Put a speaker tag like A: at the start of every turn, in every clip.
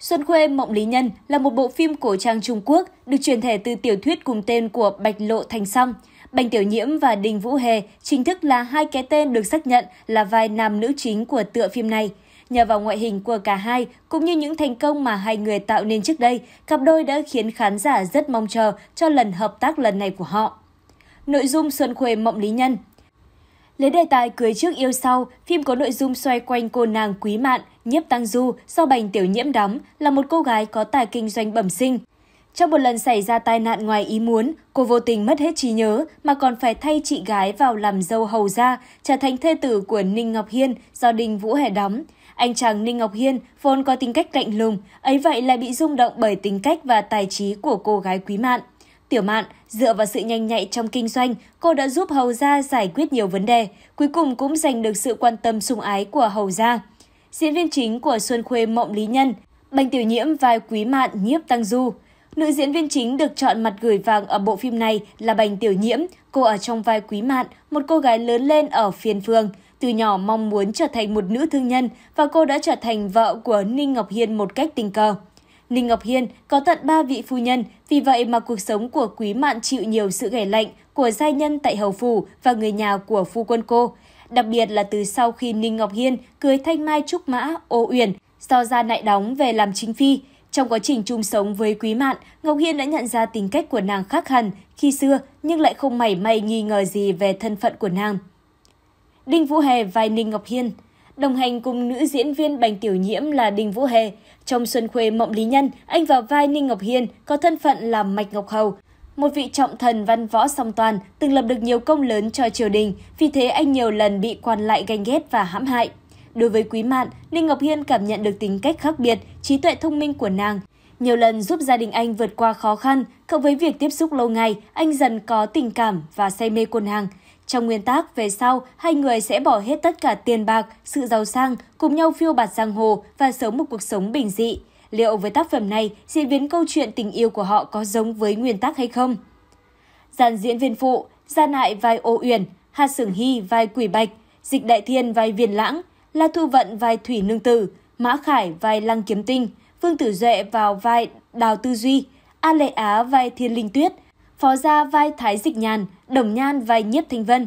A: Xuân Khuê Mộng Lý Nhân là một bộ phim cổ trang Trung Quốc được truyền thể từ tiểu thuyết cùng tên của Bạch Lộ Thành Song. Bành Tiểu Nhiễm và Đình Vũ Hề chính thức là hai cái tên được xác nhận là vai nam nữ chính của tựa phim này. Nhờ vào ngoại hình của cả hai cũng như những thành công mà hai người tạo nên trước đây, cặp đôi đã khiến khán giả rất mong chờ cho lần hợp tác lần này của họ. Nội dung Xuân Khuê Mộng Lý Nhân Lấy đề tài Cưới trước yêu sau, phim có nội dung xoay quanh cô nàng quý mạn, nhiếp tăng du do bành tiểu nhiễm đóng là một cô gái có tài kinh doanh bẩm sinh. Trong một lần xảy ra tai nạn ngoài ý muốn, cô vô tình mất hết trí nhớ mà còn phải thay chị gái vào làm dâu hầu gia, trở thành thê tử của Ninh Ngọc Hiên do Đinh Vũ Hẻ đóng. Anh chàng Ninh Ngọc Hiên vốn có tính cách lạnh lùng, ấy vậy lại bị rung động bởi tính cách và tài trí của cô gái quý mạn tiểu mạn, dựa vào sự nhanh nhạy trong kinh doanh, cô đã giúp Hầu Gia giải quyết nhiều vấn đề, cuối cùng cũng giành được sự quan tâm sùng ái của Hầu Gia. Diễn viên chính của Xuân Khuê Mộng Lý Nhân, Bành Tiểu Nhiễm vai Quý Mạn Nhiếp Tăng Du. Nữ diễn viên chính được chọn mặt gửi vàng ở bộ phim này là Bành Tiểu Nhiễm, cô ở trong vai Quý Mạn, một cô gái lớn lên ở phiền phường. Từ nhỏ mong muốn trở thành một nữ thương nhân và cô đã trở thành vợ của Ninh Ngọc Hiên một cách tình cờ. Ninh Ngọc Hiên có tận ba vị phu nhân, vì vậy mà cuộc sống của Quý Mạn chịu nhiều sự ghẻ lạnh của giai nhân tại Hầu Phủ và người nhà của phu quân cô. Đặc biệt là từ sau khi Ninh Ngọc Hiên cưới Thanh Mai Trúc Mã, Ô Uyển, do ra nại đóng về làm chính phi. Trong quá trình chung sống với Quý Mạn, Ngọc Hiên đã nhận ra tính cách của nàng khác hẳn khi xưa nhưng lại không mảy may nghi ngờ gì về thân phận của nàng. Đinh Vũ Hè vai Ninh Ngọc Hiên – Đồng hành cùng nữ diễn viên Bành Tiểu Nhiễm là Đinh Vũ Hề. Trong Xuân Khuê Mộng Lý Nhân, anh vào vai Ninh Ngọc Hiên có thân phận là Mạch Ngọc Hầu, một vị trọng thần văn võ song toàn, từng lập được nhiều công lớn cho triều đình, vì thế anh nhiều lần bị quan lại ganh ghét và hãm hại. Đối với Quý Mạn, Ninh Ngọc Hiên cảm nhận được tính cách khác biệt, trí tuệ thông minh của nàng, nhiều lần giúp gia đình anh vượt qua khó khăn, cộng với việc tiếp xúc lâu ngày, anh dần có tình cảm và say mê quần hàng. Trong nguyên tắc về sau, hai người sẽ bỏ hết tất cả tiền bạc, sự giàu sang, cùng nhau phiêu bạt giang hồ và sống một cuộc sống bình dị. Liệu với tác phẩm này, diễn biến câu chuyện tình yêu của họ có giống với nguyên tắc hay không? Giàn diễn viên phụ, Gia Nại vai Ô Uyển, Hà Sửng Hy vai Quỷ Bạch, Dịch Đại Thiên vai Viên Lãng, La Thu Vận vai Thủy Nương Tử, Mã Khải vai Lăng Kiếm Tinh, Vương Tử Duệ vào vai Đào Tư Duy, A Lệ Á vai Thiên Linh Tuyết, Phó Gia vai Thái Dịch Nhàn, Đồng Nhan vai Nhiếp Thanh Vân.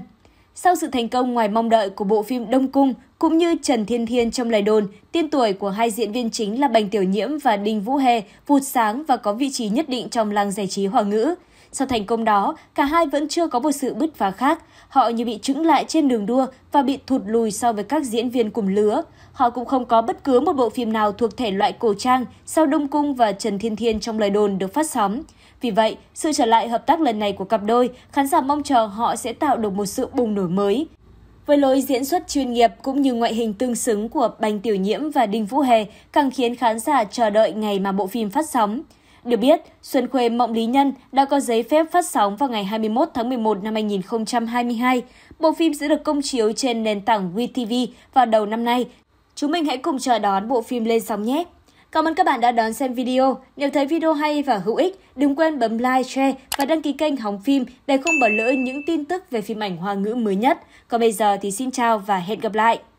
A: Sau sự thành công ngoài mong đợi của bộ phim Đông Cung cũng như Trần Thiên Thiên trong lời đồn, tiên tuổi của hai diễn viên chính là Bành Tiểu Nhiễm và Đinh Vũ Hề vụt sáng và có vị trí nhất định trong làng giải trí Hòa ngữ. Sau thành công đó, cả hai vẫn chưa có một sự bứt phá khác. Họ như bị trứng lại trên đường đua và bị thụt lùi so với các diễn viên cùng lứa. Họ cũng không có bất cứ một bộ phim nào thuộc thể loại cổ trang sau Đông Cung và Trần Thiên Thiên trong lời đồn được phát sóng. Vì vậy, sự trở lại hợp tác lần này của cặp đôi, khán giả mong chờ họ sẽ tạo được một sự bùng nổ mới. Với lối diễn xuất chuyên nghiệp cũng như ngoại hình tương xứng của Bành Tiểu Nhiễm và Đinh Vũ Hề càng khiến khán giả chờ đợi ngày mà bộ phim phát sóng. Được biết, Xuân Khuê Mộng Lý Nhân đã có giấy phép phát sóng vào ngày 21 tháng 11 năm 2022. Bộ phim sẽ được công chiếu trên nền tảng WeTV vào đầu năm nay. Chúng mình hãy cùng chờ đón bộ phim lên sóng nhé! Cảm ơn các bạn đã đón xem video. Nếu thấy video hay và hữu ích, đừng quên bấm like, share và đăng ký kênh Hóng Phim để không bỏ lỡ những tin tức về phim ảnh hoa ngữ mới nhất. Còn bây giờ thì xin chào và hẹn gặp lại!